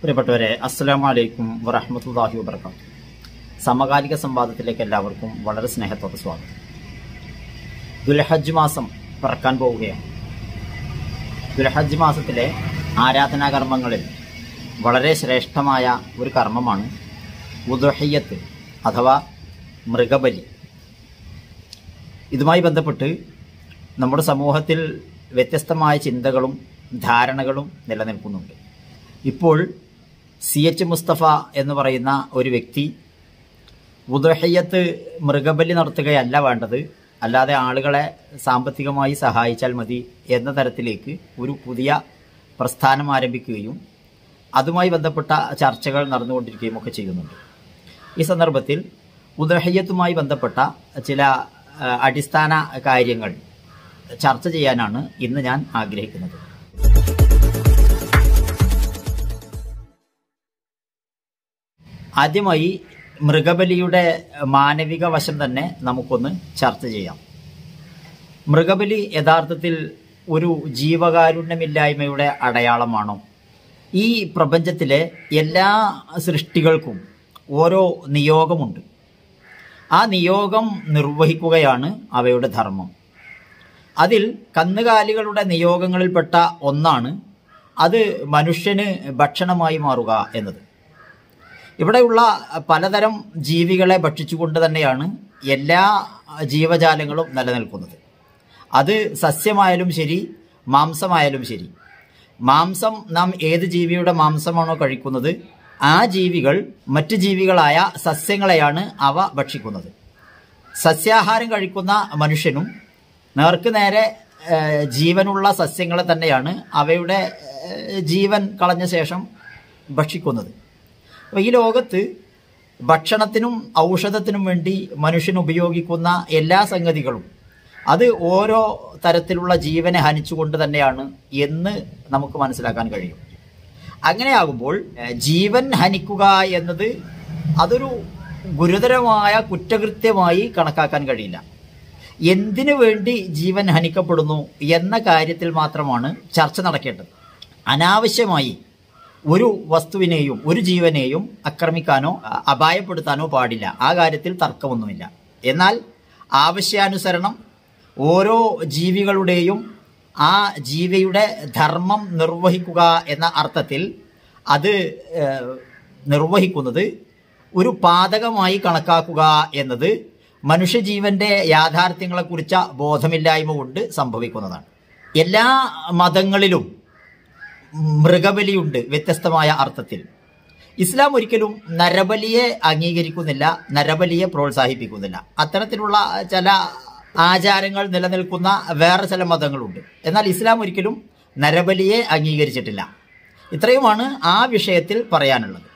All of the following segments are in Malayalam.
പ്രിയപ്പെട്ടവരെ അസ്സാം വലൈക്കും വറഹമത്തല്ലാഹി വബർക്കാം സമകാലിക സംവാദത്തിലേക്ക് എല്ലാവർക്കും വളരെ സ്നേഹത്തോടെ സ്വാഗതം ദുൽഹജ്ജ് മാസം പിറക്കാൻ പോവുകയാണ് ദുൽഹജ്ജ് മാസത്തിലെ ആരാധനാ കർമ്മങ്ങളിൽ വളരെ ശ്രേഷ്ഠമായ ഒരു കർമ്മമാണ് ഉദുഹയ്യത്ത് അഥവാ മൃഗബലി ഇതുമായി ബന്ധപ്പെട്ട് നമ്മുടെ സമൂഹത്തിൽ വ്യത്യസ്തമായ ചിന്തകളും ധാരണകളും നിലനിൽക്കുന്നുണ്ട് ഇപ്പോൾ സി എച്ച് മുസ്തഫ എന്ന് പറയുന്ന ഒരു വ്യക്തി ഉദഹയ്യത്ത് മൃഗബലി നടത്തുകയല്ല വേണ്ടത് അല്ലാതെ ആളുകളെ സാമ്പത്തികമായി സഹായിച്ചാൽ മതി എന്ന തരത്തിലേക്ക് ഒരു പുതിയ പ്രസ്ഥാനം ആരംഭിക്കുകയും അതുമായി ബന്ധപ്പെട്ട ചർച്ചകൾ നടന്നുകൊണ്ടിരിക്കുകയും ഒക്കെ ചെയ്യുന്നുണ്ട് ഈ സന്ദർഭത്തിൽ ഉദഹയ്യത്തുമായി ബന്ധപ്പെട്ട ചില അടിസ്ഥാന കാര്യങ്ങൾ ചർച്ച ചെയ്യാനാണ് ഇന്ന് ഞാൻ ആഗ്രഹിക്കുന്നത് ആദ്യമായി മൃഗബലിയുടെ മാനവിക വശം തന്നെ നമുക്കൊന്ന് ചർച്ച ചെയ്യാം മൃഗബലി യഥാർത്ഥത്തിൽ ഒരു ജീവകാരുണ്യമില്ലായ്മയുടെ അടയാളമാണോ ഈ പ്രപഞ്ചത്തിലെ എല്ലാ സൃഷ്ടികൾക്കും ഓരോ നിയോഗമുണ്ട് ആ നിയോഗം നിർവഹിക്കുകയാണ് അവയുടെ ധർമ്മം അതിൽ കന്നുകാലികളുടെ നിയോഗങ്ങളിൽപ്പെട്ട ഒന്നാണ് അത് മനുഷ്യന് ഭക്ഷണമായി മാറുക എന്നത് ഇവിടെയുള്ള പലതരം ജീവികളെ ഭക്ഷിച്ചുകൊണ്ട് തന്നെയാണ് എല്ലാ ജീവജാലങ്ങളും നിലനിൽക്കുന്നത് അത് സസ്യമായാലും ശരി മാംസമായാലും ശരി മാംസം നാം ഏത് ജീവിയുടെ മാംസമാണോ കഴിക്കുന്നത് ആ ജീവികൾ മറ്റ് ജീവികളായ സസ്യങ്ങളെയാണ് അവ ഭക്ഷിക്കുന്നത് സസ്യാഹാരം കഴിക്കുന്ന മനുഷ്യനും നേർക്ക് നേരെ ജീവനുള്ള സസ്യങ്ങളെ തന്നെയാണ് അവയുടെ ജീവൻ കളഞ്ഞ ശേഷം ഭക്ഷിക്കുന്നത് അപ്പൊ ഈ ലോകത്ത് ഭക്ഷണത്തിനും ഔഷധത്തിനും വേണ്ടി മനുഷ്യൻ ഉപയോഗിക്കുന്ന എല്ലാ സംഗതികളും അത് ഓരോ തരത്തിലുള്ള ജീവനെ ഹനിച്ചുകൊണ്ട് തന്നെയാണ് എന്ന് നമുക്ക് മനസ്സിലാക്കാൻ കഴിയും അങ്ങനെയാകുമ്പോൾ ജീവൻ ഹനിക്കുക എന്നത് അതൊരു ഗുരുതരമായ കുറ്റകൃത്യമായി കണക്കാക്കാൻ കഴിയില്ല എന്തിനു വേണ്ടി ജീവൻ ഹനിക്കപ്പെടുന്നു എന്ന കാര്യത്തിൽ മാത്രമാണ് ചർച്ച നടക്കേണ്ടത് അനാവശ്യമായി ഒരു വസ്തുവിനെയും ഒരു ജീവനെയും ആക്രമിക്കാനോ അപായപ്പെടുത്താനോ പാടില്ല ആ കാര്യത്തിൽ തർക്കമൊന്നുമില്ല എന്നാൽ ആവശ്യാനുസരണം ഓരോ ജീവികളുടെയും ആ ജീവിയുടെ ധർമ്മം നിർവഹിക്കുക എന്ന അർത്ഥത്തിൽ അത് നിർവഹിക്കുന്നത് ഒരു പാതകമായി കണക്കാക്കുക എന്നത് മനുഷ്യജീവന്റെ യാഥാർത്ഥ്യങ്ങളെക്കുറിച്ച ബോധമില്ലായ്മ കൊണ്ട് സംഭവിക്കുന്നതാണ് എല്ലാ മതങ്ങളിലും മൃഗബലിയുണ്ട് വ്യത്യസ്തമായ അർത്ഥത്തിൽ ഇസ്ലാം ഒരിക്കലും നരബലിയെ അംഗീകരിക്കുന്നില്ല നരബലിയെ പ്രോത്സാഹിപ്പിക്കുന്നില്ല അത്തരത്തിലുള്ള ചില ആചാരങ്ങൾ നിലനിൽക്കുന്ന വേറെ ചില മതങ്ങളുണ്ട് എന്നാൽ ഇസ്ലാം ഒരിക്കലും നരബലിയെ അംഗീകരിച്ചിട്ടില്ല ഇത്രയുമാണ് ആ വിഷയത്തിൽ പറയാനുള്ളത്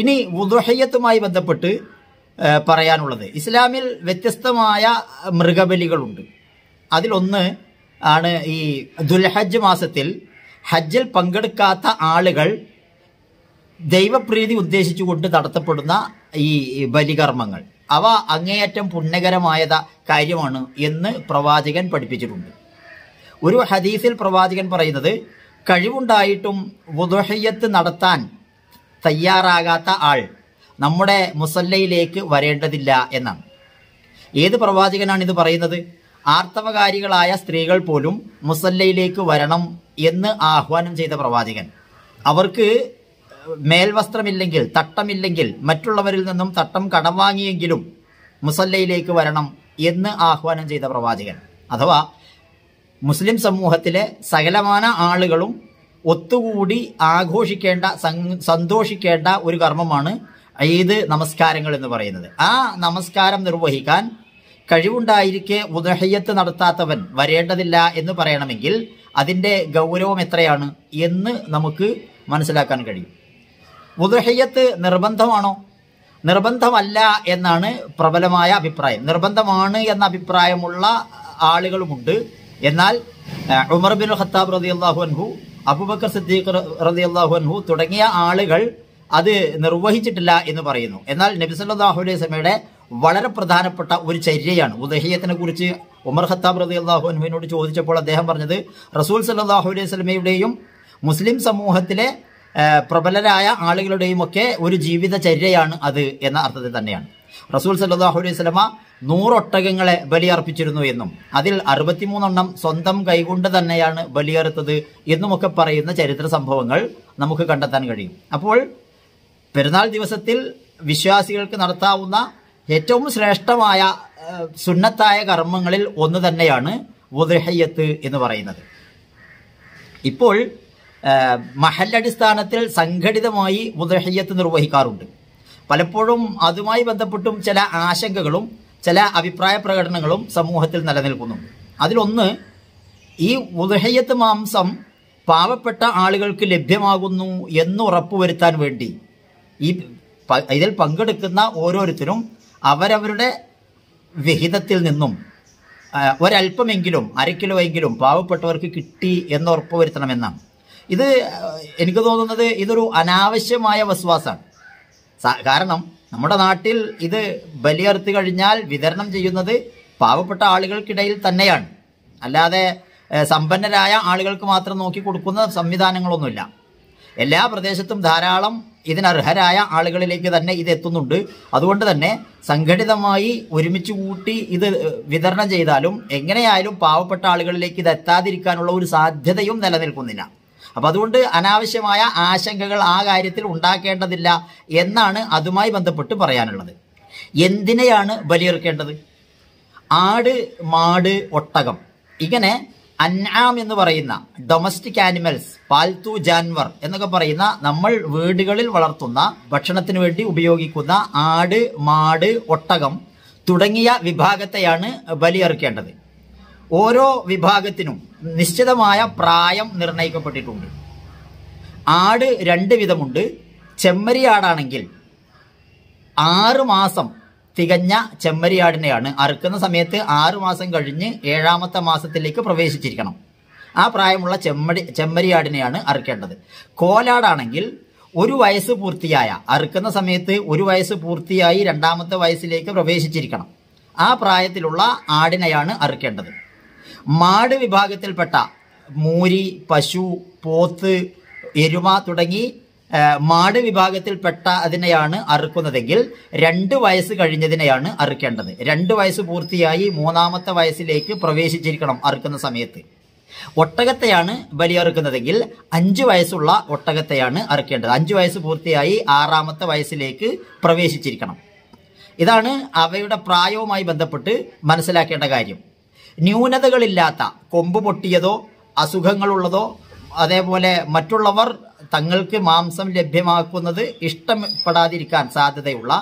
ഇനി വുദുഹയ്യത്തുമായി ബന്ധപ്പെട്ട് പറയാനുള്ളത് ഇസ്ലാമിൽ വ്യത്യസ്തമായ മൃഗബലികളുണ്ട് അതിലൊന്ന് ആണ് ഈ ദുൽഹജ് മാസത്തിൽ ഹജ്ജിൽ പങ്കെടുക്കാത്ത ആളുകൾ ദൈവപ്രീതി ഉദ്ദേശിച്ചുകൊണ്ട് നടത്തപ്പെടുന്ന ഈ ബലികർമ്മങ്ങൾ അവ അങ്ങേയറ്റം പുണ്യകരമായ കാര്യമാണ് എന്ന് പ്രവാചകൻ പഠിപ്പിച്ചിട്ടുണ്ട് ഒരു ഹദീസിൽ പ്രവാചകൻ പറയുന്നത് കഴിവുണ്ടായിട്ടും വുദുഹയ്യത്ത് നടത്താൻ തയ്യാറാകാത്ത ആൾ നമ്മുടെ മുസല്ലയിലേക്ക് വരേണ്ടതില്ല എന്നാണ് ഏത് പ്രവാചകനാണ് ഇത് പറയുന്നത് ആർത്തവകാരികളായ സ്ത്രീകൾ പോലും മുസല്ലയിലേക്ക് വരണം എന്ന് ആഹ്വാനം ചെയ്ത പ്രവാചകൻ അവർക്ക് മേൽവസ്ത്രമില്ലെങ്കിൽ തട്ടമില്ലെങ്കിൽ മറ്റുള്ളവരിൽ നിന്നും തട്ടം കടം വാങ്ങിയെങ്കിലും മുസല്ലയിലേക്ക് വരണം എന്ന് ആഹ്വാനം ചെയ്ത പ്രവാചകൻ അഥവാ മുസ്ലിം സമൂഹത്തിലെ സകലമാന ആളുകളും ഒത്തുകൂടി ആഘോഷിക്കേണ്ട സന്തോഷിക്കേണ്ട ഒരു കർമ്മമാണ് ഈദ് നമസ്കാരങ്ങൾ എന്ന് പറയുന്നത് ആ നമസ്കാരം നിർവഹിക്കാൻ കഴിവുണ്ടായിരിക്കെ ഉദഹയ്യത്ത് നടത്താത്തവൻ വരേണ്ടതില്ല എന്ന് പറയണമെങ്കിൽ അതിൻ്റെ ഗൗരവം എത്രയാണ് എന്ന് നമുക്ക് മനസ്സിലാക്കാൻ കഴിയും ഉദഹയ്യത്ത് നിർബന്ധമാണോ നിർബന്ധമല്ല എന്നാണ് പ്രബലമായ അഭിപ്രായം നിർബന്ധമാണ് എന്ന അഭിപ്രായമുള്ള ആളുകളുമുണ്ട് എന്നാൽ ഉമർ ബിൻ ഖത്താബ് റതി അള്ളാഹു അൻഹു അബുബക്കർ സിദ്ദീഖ് റതി അള്ളാഹു അൻഹു തുടങ്ങിയ ആളുകൾ അത് നിർവഹിച്ചിട്ടില്ല എന്ന് പറയുന്നു എന്നാൽ നബിസല്ലാഹു അലൈഹി സ്വലമയുടെ വളരെ പ്രധാനപ്പെട്ട ഒരു ചര്യയാണ് ഉദഹീയത്തിനെ കുറിച്ച് ഉമർ ഖത്താബ് റതി അള്ളാഹു ചോദിച്ചപ്പോൾ അദ്ദേഹം പറഞ്ഞത് റസൂൽ സല്ലാഹു അലൈഹി സ്വലമയുടെയും മുസ്ലിം സമൂഹത്തിലെ പ്രബലരായ ആളുകളുടെയും ഒക്കെ ഒരു ജീവിത ചര്യയാണ് അത് എന്ന അർത്ഥത്തിൽ തന്നെയാണ് റസൂൽ സല്ലാഹു അലൈഹി സ്വലമ നൂറൊട്ടകങ്ങളെ ബലിയർപ്പിച്ചിരുന്നു എന്നും അതിൽ അറുപത്തിമൂന്നെണ്ണം സ്വന്തം കൈകൊണ്ട് തന്നെയാണ് ബലിയറുത്തത് എന്നുമൊക്കെ പറയുന്ന ചരിത്ര സംഭവങ്ങൾ നമുക്ക് കണ്ടെത്താൻ കഴിയും അപ്പോൾ പെരുന്നാൾ ദിവസത്തിൽ വിശ്വാസികൾക്ക് നടത്താവുന്ന ഏറ്റവും ശ്രേഷ്ഠമായ സുന്നത്തായ കർമ്മങ്ങളിൽ ഒന്ന് തന്നെയാണ് ഉദഹയ്യത്ത് എന്ന് പറയുന്നത് ഇപ്പോൾ മഹല്ലടിസ്ഥാനത്തിൽ സംഘടിതമായി ഉദഹയ്യത്ത് നിർവഹിക്കാറുണ്ട് പലപ്പോഴും അതുമായി ബന്ധപ്പെട്ടും ചില ആശങ്കകളും ചില അഭിപ്രായ പ്രകടനങ്ങളും സമൂഹത്തിൽ നിലനിൽക്കുന്നുണ്ട് അതിലൊന്ന് ഈ ഉദഹയ്യത്ത് മാംസം പാവപ്പെട്ട ആളുകൾക്ക് ലഭ്യമാകുന്നു എന്ന് ഉറപ്പുവരുത്താൻ വേണ്ടി ഈ ഇതിൽ പങ്കെടുക്കുന്ന ഓരോരുത്തരും അവരവരുടെ വിഹിതത്തിൽ നിന്നും ഒരല്പമെങ്കിലും അരക്കിലോ എങ്കിലും പാവപ്പെട്ടവർക്ക് കിട്ടി എന്ന് ഉറപ്പുവരുത്തണമെന്നാണ് ഇത് എനിക്ക് തോന്നുന്നത് ഇതൊരു അനാവശ്യമായ വസ്വാസാണ് കാരണം നമ്മുടെ നാട്ടിൽ ഇത് ബലിയർത്ത് കഴിഞ്ഞാൽ വിതരണം ചെയ്യുന്നത് പാവപ്പെട്ട ആളുകൾക്കിടയിൽ തന്നെയാണ് അല്ലാതെ സമ്പന്നരായ ആളുകൾക്ക് മാത്രം നോക്കി കൊടുക്കുന്ന സംവിധാനങ്ങളൊന്നുമില്ല എല്ലാ പ്രദേശത്തും ധാരാളം ഇതിനർഹരായ ആളുകളിലേക്ക് തന്നെ ഇത് എത്തുന്നുണ്ട് അതുകൊണ്ട് തന്നെ സംഘടിതമായി ഒരുമിച്ച് കൂട്ടി ഇത് വിതരണം ചെയ്താലും എങ്ങനെയായാലും പാവപ്പെട്ട ആളുകളിലേക്ക് ഇത് എത്താതിരിക്കാനുള്ള ഒരു സാധ്യതയും നിലനിൽക്കുന്നില്ല അപ്പം അതുകൊണ്ട് അനാവശ്യമായ ആശങ്കകൾ ആ കാര്യത്തിൽ ഉണ്ടാക്കേണ്ടതില്ല എന്നാണ് അതുമായി ബന്ധപ്പെട്ട് പറയാനുള്ളത് എന്തിനെയാണ് ബലിയെറുക്കേണ്ടത് ആട് മാട് ഒട്ടകം ഇങ്ങനെ അൻആം എന്ന് പറയുന്ന ഡൊമസ്റ്റിക് ആനിമൽസ് പാൽത്തു ജാൻവർ എന്നൊക്കെ പറയുന്ന നമ്മൾ വീടുകളിൽ വളർത്തുന്ന ഭക്ഷണത്തിന് വേണ്ടി ഉപയോഗിക്കുന്ന ആട് മാട് ഒട്ടകം തുടങ്ങിയ വിഭാഗത്തെയാണ് ബലിയറുക്കേണ്ടത് ഓരോ വിഭാഗത്തിനും നിശ്ചിതമായ പ്രായം നിർണയിക്കപ്പെട്ടിട്ടുണ്ട് ആട് രണ്ട് വിധമുണ്ട് ചെമ്മരിയാടാണെങ്കിൽ ആറ് മാസം തികഞ്ഞ ചെമ്മരിയാടിനെയാണ് അറുക്കുന്ന സമയത്ത് ആറു മാസം കഴിഞ്ഞ് ഏഴാമത്തെ മാസത്തിലേക്ക് പ്രവേശിച്ചിരിക്കണം ആ പ്രായമുള്ള ചെമ്മടി ചെമ്മരിയാടിനെയാണ് അറുക്കേണ്ടത് കോലാടാണെങ്കിൽ ഒരു വയസ്സ് പൂർത്തിയായ അറുക്കുന്ന സമയത്ത് ഒരു വയസ്സ് പൂർത്തിയായി രണ്ടാമത്തെ വയസ്സിലേക്ക് പ്രവേശിച്ചിരിക്കണം ആ പ്രായത്തിലുള്ള ആടിനെയാണ് അറുക്കേണ്ടത് മാട് വിഭാഗത്തിൽപ്പെട്ട മൂരി പശു പോത്ത് എരുമ തുടങ്ങി മാട് വിഭാഗത്തിൽപ്പെട്ട അതിനെയാണ് അറുക്കുന്നതെങ്കിൽ രണ്ട് വയസ്സ് കഴിഞ്ഞതിനെയാണ് അറുക്കേണ്ടത് രണ്ട് വയസ്സ് പൂർത്തിയായി മൂന്നാമത്തെ വയസ്സിലേക്ക് പ്രവേശിച്ചിരിക്കണം അറുക്കുന്ന സമയത്ത് ഒട്ടകത്തെയാണ് ബലിയറുക്കുന്നതെങ്കിൽ അഞ്ച് വയസ്സുള്ള ഒട്ടകത്തെയാണ് അറുക്കേണ്ടത് അഞ്ച് വയസ്സ് പൂർത്തിയായി ആറാമത്തെ വയസ്സിലേക്ക് പ്രവേശിച്ചിരിക്കണം ഇതാണ് അവയുടെ പ്രായവുമായി ബന്ധപ്പെട്ട് മനസ്സിലാക്കേണ്ട കാര്യം ന്യൂനതകളില്ലാത്ത കൊമ്പ് പൊട്ടിയതോ അസുഖങ്ങളുള്ളതോ അതേപോലെ മറ്റുള്ളവർ തങ്ങൾക്ക് മാംസം ലഭ്യമാക്കുന്നത് ഇഷ്ടപ്പെടാതിരിക്കാൻ സാധ്യതയുള്ള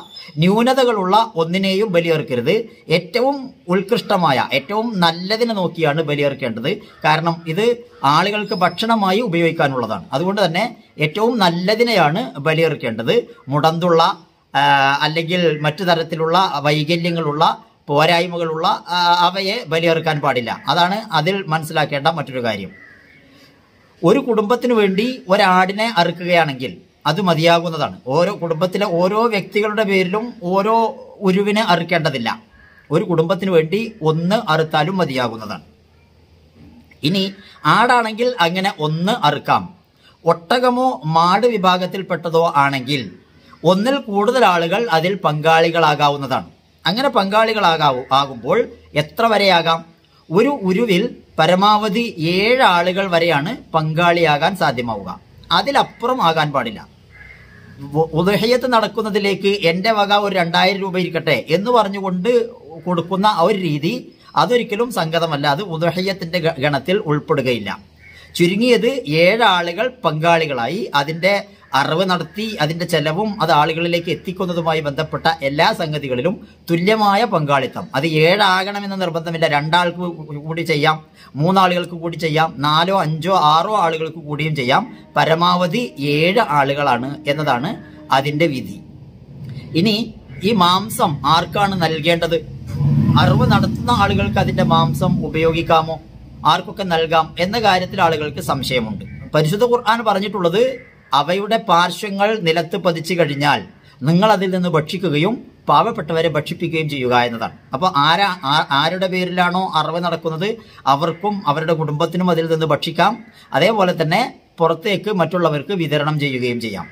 ന്യൂനതകളുള്ള ഒന്നിനെയും ബലിയേർക്കരുത് ഏറ്റവും ഉത്കൃഷ്ടമായ ഏറ്റവും നല്ലതിനെ നോക്കിയാണ് ബലിയേർക്കേണ്ടത് കാരണം ഇത് ആളുകൾക്ക് ഭക്ഷണമായി ഉപയോഗിക്കാനുള്ളതാണ് അതുകൊണ്ട് തന്നെ ഏറ്റവും നല്ലതിനെയാണ് ബലിയേർക്കേണ്ടത് മുടന്തുള്ള അല്ലെങ്കിൽ മറ്റു തരത്തിലുള്ള വൈകല്യങ്ങളുള്ള പോരായ്മകളുള്ള അവയെ ബലിയേർക്കാൻ പാടില്ല അതാണ് അതിൽ മനസ്സിലാക്കേണ്ട മറ്റൊരു കാര്യം ഒരു കുടുംബത്തിനു വേണ്ടി ഒരാടിനെ അറുക്കുകയാണെങ്കിൽ അത് മതിയാകുന്നതാണ് ഓരോ കുടുംബത്തിലെ ഓരോ വ്യക്തികളുടെ പേരിലും ഓരോ ഉരുവിനെ അറുക്കേണ്ടതില്ല ഒരു കുടുംബത്തിനു വേണ്ടി ഒന്ന് അറുത്താലും മതിയാകുന്നതാണ് ഇനി ആടാണെങ്കിൽ അങ്ങനെ ഒന്ന് അറുക്കാം ഒട്ടകമോ മാട് വിഭാഗത്തിൽപ്പെട്ടതോ ആണെങ്കിൽ ഒന്നിൽ കൂടുതൽ ആളുകൾ അതിൽ പങ്കാളികളാകാവുന്നതാണ് അങ്ങനെ പങ്കാളികളാകാവൂ ആകുമ്പോൾ എത്ര വരെയാകാം ഒരു ഉരുവിൽ പരമാവധി ഏഴ് ആളുകൾ വരെയാണ് പങ്കാളിയാകാൻ സാധ്യമാവുക അതിലപ്പുറം ആകാൻ പാടില്ല ഉദഹയത്ത് നടക്കുന്നതിലേക്ക് എൻ്റെ വക ഒരു രണ്ടായിരം രൂപ ഇരിക്കട്ടെ എന്ന് പറഞ്ഞുകൊണ്ട് കൊടുക്കുന്ന ആ ഒരു രീതി അതൊരിക്കലും സംഗതമല്ല അത് ഉദഹയത്തിൻ്റെ ഗണത്തിൽ ഉൾപ്പെടുകയില്ല ചുരുങ്ങിയത് ഏഴാളുകൾ പങ്കാളികളായി അതിൻ്റെ അറിവ് നടത്തി അതിന്റെ ചെലവും അത് ആളുകളിലേക്ക് എത്തിക്കുന്നതുമായി ബന്ധപ്പെട്ട എല്ലാ സംഗതികളിലും തുല്യമായ പങ്കാളിത്തം അത് ഏഴാകണമെന്ന് നിർബന്ധമില്ല രണ്ടാൾക്ക് കൂടി ചെയ്യാം മൂന്നാളുകൾക്ക് കൂടി ചെയ്യാം നാലോ അഞ്ചോ ആറോ ആളുകൾക്ക് കൂടിയും ചെയ്യാം പരമാവധി ഏഴ് ആളുകളാണ് എന്നതാണ് അതിന്റെ വിധി ഇനി ഈ മാംസം ആർക്കാണ് നൽകേണ്ടത് അറിവ് നടത്തുന്ന ആളുകൾക്ക് അതിന്റെ മാംസം ഉപയോഗിക്കാമോ ആർക്കൊക്കെ നൽകാം എന്ന കാര്യത്തിൽ ആളുകൾക്ക് സംശയമുണ്ട് പരിശുദ്ധ ഖുർആൻ പറഞ്ഞിട്ടുള്ളത് അവയുടെ പാർശ്വങ്ങൾ നിലത്ത് പതിച്ചു കഴിഞ്ഞാൽ നിങ്ങൾ അതിൽ നിന്ന് ഭക്ഷിക്കുകയും പാവപ്പെട്ടവരെ ഭക്ഷിപ്പിക്കുകയും ചെയ്യുക എന്നതാണ് അപ്പോൾ ആരാ ആരുടെ പേരിലാണോ അറിവ് നടക്കുന്നത് അവർക്കും അവരുടെ കുടുംബത്തിനും അതിൽ നിന്ന് ഭക്ഷിക്കാം അതേപോലെ തന്നെ പുറത്തേക്ക് മറ്റുള്ളവർക്ക് വിതരണം ചെയ്യുകയും ചെയ്യാം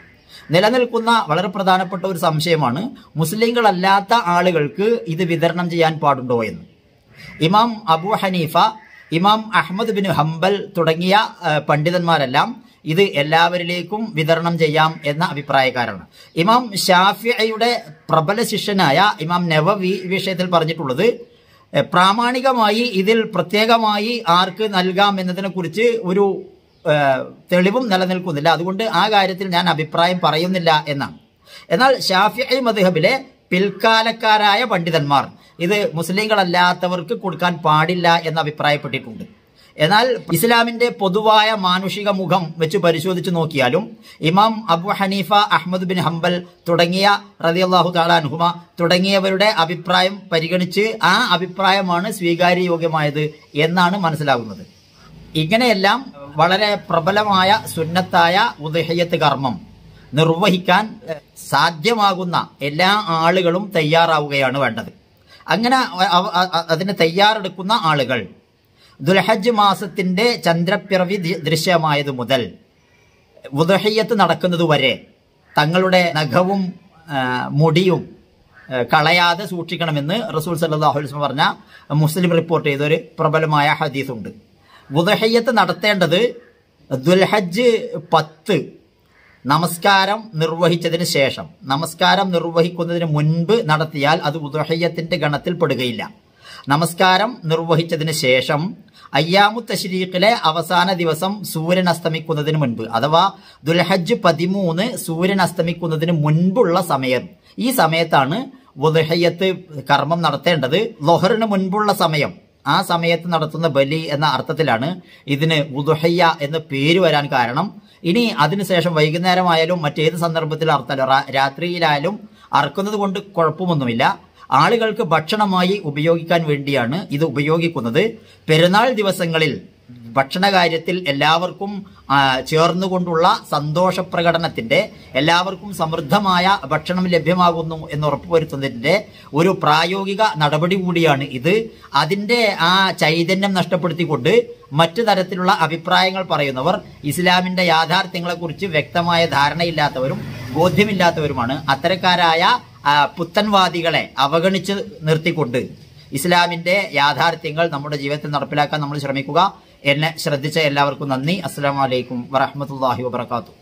നിലനിൽക്കുന്ന വളരെ പ്രധാനപ്പെട്ട ഒരു സംശയമാണ് മുസ്ലിങ്ങളല്ലാത്ത ആളുകൾക്ക് ഇത് വിതരണം ചെയ്യാൻ പാടുണ്ടോ എന്ന് ഇമാം അബു ഹനീഫ ഇമാം അഹമ്മദ് ബിൻ ഹംബൽ തുടങ്ങിയ പണ്ഡിതന്മാരെല്ലാം ഇത് എല്ലാവരിലേക്കും വിതരണം ചെയ്യാം എന്ന അഭിപ്രായക്കാരാണ് ഇമാം ഷാഫിയുടെ പ്രബല ശിഷ്യനായ ഇമാം നവവി വിഷയത്തിൽ പറഞ്ഞിട്ടുള്ളത് പ്രാമാണികമായി ഇതിൽ പ്രത്യേകമായി ആർക്ക് നൽകാം എന്നതിനെക്കുറിച്ച് ഒരു തെളിവും നിലനിൽക്കുന്നില്ല അതുകൊണ്ട് ആ കാര്യത്തിൽ ഞാൻ അഭിപ്രായം പറയുന്നില്ല എന്നാണ് എന്നാൽ ഷാഫി മദ്ഹബിലെ പിൽക്കാലക്കാരായ പണ്ഡിതന്മാർ ഇത് മുസ്ലിങ്ങളല്ലാത്തവർക്ക് കൊടുക്കാൻ പാടില്ല എന്ന് അഭിപ്രായപ്പെട്ടിട്ടുണ്ട് എന്നാൽ ഇസ്ലാമിന്റെ പൊതുവായ മാനുഷിക മുഖം വെച്ച് പരിശോധിച്ചു നോക്കിയാലും ഇമാം Abu Hanifa Ahmad bin Hanbal തുടങ്ങിയ റതിയല്ലാഹു താലാൻഹുമ തുടങ്ങിയവരുടെ അഭിപ്രായം പരിഗണിച്ച് ആ അഭിപ്രായമാണ് സ്വീകാര്യയോഗ്യമായത് എന്നാണ് മനസ്സിലാകുന്നത് ഇങ്ങനെയെല്ലാം വളരെ പ്രബലമായ സുന്നത്തായ ഉദഹയ്യത്ത് കർമ്മം നിർവഹിക്കാൻ സാധ്യമാകുന്ന എല്ലാ ആളുകളും തയ്യാറാവുകയാണ് വേണ്ടത് അങ്ങനെ അതിന് തയ്യാറെടുക്കുന്ന ആളുകൾ ദുൽഹജ് മാസത്തിന്റെ ചന്ദ്രപ്പിറവി ദൃശ്യമായത് മുതൽ ഉദഹയ്യത്ത് നടക്കുന്നത് വരെ തങ്ങളുടെ നഖവും മുടിയും കളയാതെ സൂക്ഷിക്കണമെന്ന് റസൂൽ സല്ലാഹു അലുസ്ലം പറഞ്ഞ മുസ്ലിം റിപ്പോർട്ട് ചെയ്തൊരു പ്രബലമായ ഹദീസുണ്ട് ഉദഹയ്യത്ത് നടത്തേണ്ടത് ദുൽഹജ് പത്ത് നമസ്കാരം നിർവഹിച്ചതിന് ശേഷം നമസ്കാരം നിർവഹിക്കുന്നതിന് മുൻപ് നടത്തിയാൽ അത് ഉദഹയ്യത്തിന്റെ ഗണത്തിൽ പെടുകയില്ല നമസ്കാരം നിർവഹിച്ചതിന് ശേഷം അയ്യാമു തശ്രീഖിലെ അവസാന ദിവസം സൂര്യൻ അസ്തമിക്കുന്നതിന് മുൻപ് അഥവാ ദുൽഹജ് പതിമൂന്ന് സൂര്യൻ അസ്തമിക്കുന്നതിന് മുൻപുള്ള സമയം ഈ സമയത്താണ് വുദഹയ്യത്ത് കർമ്മം നടത്തേണ്ടത് ലൊഹറിന് മുൻപുള്ള സമയം ആ സമയത്ത് നടത്തുന്ന ബലി എന്ന അർത്ഥത്തിലാണ് ഇതിന് വുദുഹയ്യ എന്ന് പേര് വരാൻ കാരണം ഇനി അതിനുശേഷം വൈകുന്നേരമായാലും മറ്റേത് സന്ദർഭത്തിൽ അർത്ഥമല്ല രാത്രിയിലായാലും അറക്കുന്നത് കൊണ്ട് കുഴപ്പമൊന്നുമില്ല ആളുകൾക്ക് ഭക്ഷണമായി ഉപയോഗിക്കാൻ വേണ്ടിയാണ് ഇത് ഉപയോഗിക്കുന്നത് പെരുന്നാൾ ദിവസങ്ങളിൽ ഭക്ഷണകാര്യത്തിൽ എല്ലാവർക്കും ചേർന്നുകൊണ്ടുള്ള സന്തോഷ പ്രകടനത്തിൻ്റെ എല്ലാവർക്കും സമൃദ്ധമായ ഭക്ഷണം ലഭ്യമാകുന്നു എന്ന് ഉറപ്പുവരുത്തുന്നതിൻ്റെ ഒരു പ്രായോഗിക നടപടി കൂടിയാണ് ഇത് അതിൻ്റെ ആ ചൈതന്യം നഷ്ടപ്പെടുത്തിക്കൊണ്ട് മറ്റു തരത്തിലുള്ള അഭിപ്രായങ്ങൾ പറയുന്നവർ ഇസ്ലാമിൻ്റെ യാഥാർത്ഥ്യങ്ങളെക്കുറിച്ച് വ്യക്തമായ ധാരണയില്ലാത്തവരും ബോധ്യമില്ലാത്തവരുമാണ് അത്തരക്കാരായ പുത്തൻവാദികളെ അവഗണിച്ച് നിർത്തിക്കൊണ്ട് ഇസ്ലാമിന്റെ യാഥാർത്ഥ്യങ്ങൾ നമ്മുടെ ജീവിതത്തിൽ നടപ്പിലാക്കാൻ നമ്മൾ ശ്രമിക്കുക എന്നെ ശ്രദ്ധിച്ച എല്ലാവർക്കും നന്ദി അസ്സാം വലൈക്കും വറഹമത്തല്ലാഹി വാത്തു